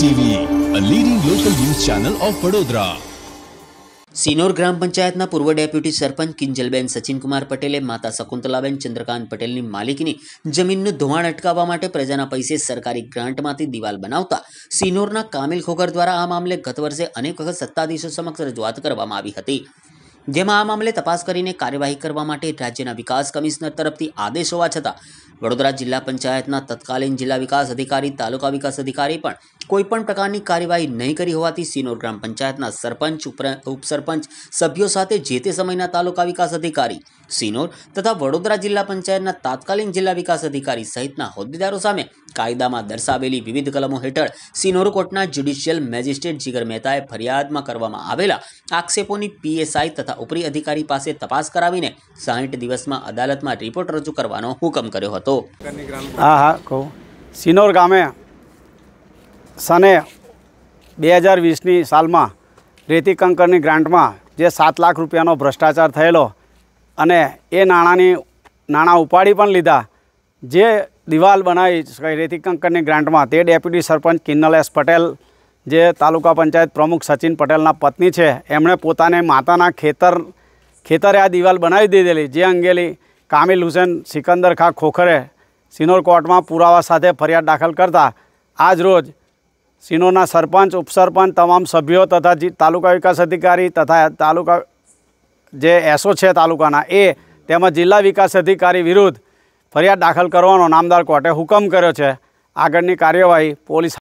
TV a leading local news channel of Vadodara Sinor ગ્રામ પંચાયતના પૂર્વ ડેપ્યુટી સરપંચ કિંજલબેન સચિનકુમાર પટેલે માતા શકુંતલાબેન ચંદ્રકાંત પટેલની માલિકીની જમીનનું ધોવાણ અટકાવવા માટે પ્રજાના પૈસે સરકારી ગ્રાન્ટમાંથી દિવાલ બનાવતા સિનોરના કામિલ ખોખર દ્વારા આ મામલે ગત વર્ષે અનેક વખત સત્તાધીશો સમક્ષ રજૂઆત કરવામાં આવી હતી જેમાં આ મામલે તપાસ કરીને કાર્યવાહી કરવા માટે રાજ્યના વિકાસ કમિશનર તરફથી આદેશ હોવા છતાં વડોદરા જિલ્લા પંચાયતના તત્કાલીન જિલ્લા વિકાસ અધિકારી તાલુકા વિકાસ અધિકારી પણ કોઈપણ પ્રકારની કાર્યવાહી નહીં કરી હોવાથી સિનોર ગ્રામ પંચાયતના સરપંચ ઉપસરપંચ સભ્યો સાથે જે તે સમયના તાલુકા વિકાસ અધિકારી સિનોર તથા વડોદરા જિલ્લા પંચાયતના તાત્કાલિન જિલ્લા વિકાસ અધિકારી સહિતના હોદ્દેદારો સામે કાયદામાં દર્શાવેલી વિવિધ કલમો હેઠળ સિનોર કોર્ટના જ્યુડિશિયલ મેજિસ્ટ્રેટ જીગર મહેતાએ ફરિયાદમાં કરવામાં આવેલા આક્ષેપોની પીએસઆઈ તથા ઉપરી અધિકારી પાસે તપાસ કરાવીને સાઠ દિવસમાં અદાલતમાં રિપોર્ટ રજૂ કરવાનો હુકમ કર્યો હતો સિનોર ગામે સને બે હજાર વીસની સાલમાં રેતી કંકરની ગ્રાન્ટમાં જે સાત લાખ રૂપિયાનો ભ્રષ્ટાચાર થયેલો અને એ નાણાંની નાણાં ઉપાડી પણ લીધા જે દિવાલ બનાવી રેતી કંકરની ગ્રાન્ટમાં તે ડેપ્યુટી સરપંચ કિન્નલ એસ પટેલ જે તાલુકા પંચાયત પ્રમુખ સચિન પટેલના પત્ની છે એમણે પોતાને માતાના ખેતર ખેતરે આ દિવાલ બનાવી દીધેલી જે અંગેલી કામિલ હુસેન સિકંદર ખા ખોખરે સિનોર કોર્ટમાં પુરાવા સાથે ફરિયાદ દાખલ કરતા આજ રોજ સિનોના સરપંચ ઉપસરપંચ તમામ સભ્યો તથા તાલુકા વિકાસ અધિકારી તથા તાલુકા જે એસો છે તાલુકાના એ તેમજ જિલ્લા વિકાસ અધિકારી વિરુદ્ધ ફરિયાદ દાખલ કરવાનો નામદાર કોર્ટે હુકમ કર્યો છે આગળની કાર્યવાહી પોલીસ